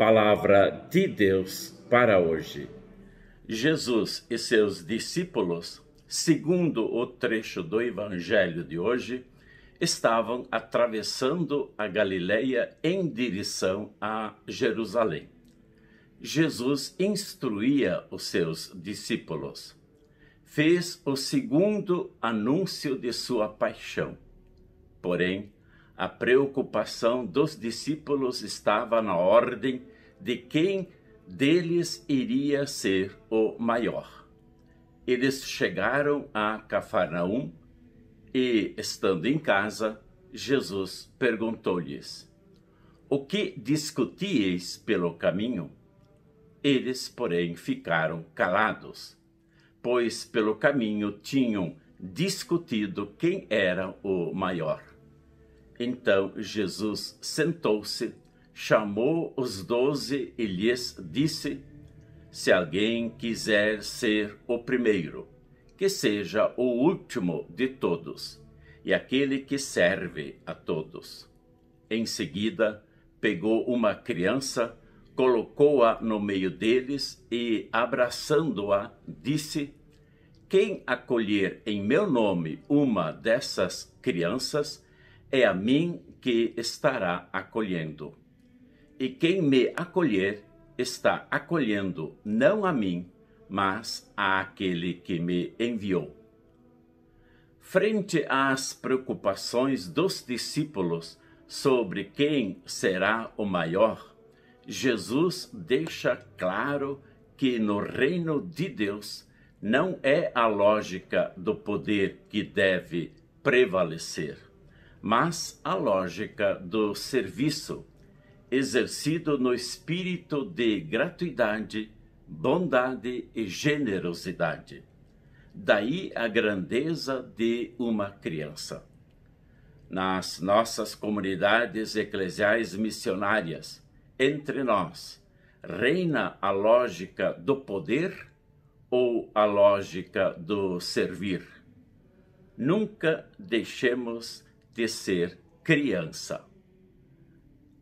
palavra de Deus para hoje. Jesus e seus discípulos, segundo o trecho do evangelho de hoje, estavam atravessando a Galileia em direção a Jerusalém. Jesus instruía os seus discípulos. Fez o segundo anúncio de sua paixão. Porém, a preocupação dos discípulos estava na ordem de quem deles iria ser o maior. Eles chegaram a Cafarnaum e, estando em casa, Jesus perguntou-lhes: O que discutieis pelo caminho? Eles, porém, ficaram calados, pois pelo caminho tinham discutido quem era o maior. Então Jesus sentou-se chamou os doze e lhes disse: Se alguém quiser ser o primeiro, que seja o último de todos, e aquele que serve a todos. Em seguida, pegou uma criança, colocou-a no meio deles e, abraçando-a, disse: Quem acolher em meu nome uma dessas crianças, é a mim que estará acolhendo e quem me acolher está acolhendo não a mim, mas àquele que me enviou. Frente às preocupações dos discípulos sobre quem será o maior, Jesus deixa claro que no reino de Deus não é a lógica do poder que deve prevalecer, mas a lógica do serviço exercido no espírito de gratuidade, bondade e generosidade. Daí a grandeza de uma criança. Nas nossas comunidades eclesiais missionárias, entre nós, reina a lógica do poder ou a lógica do servir. Nunca deixemos de ser criança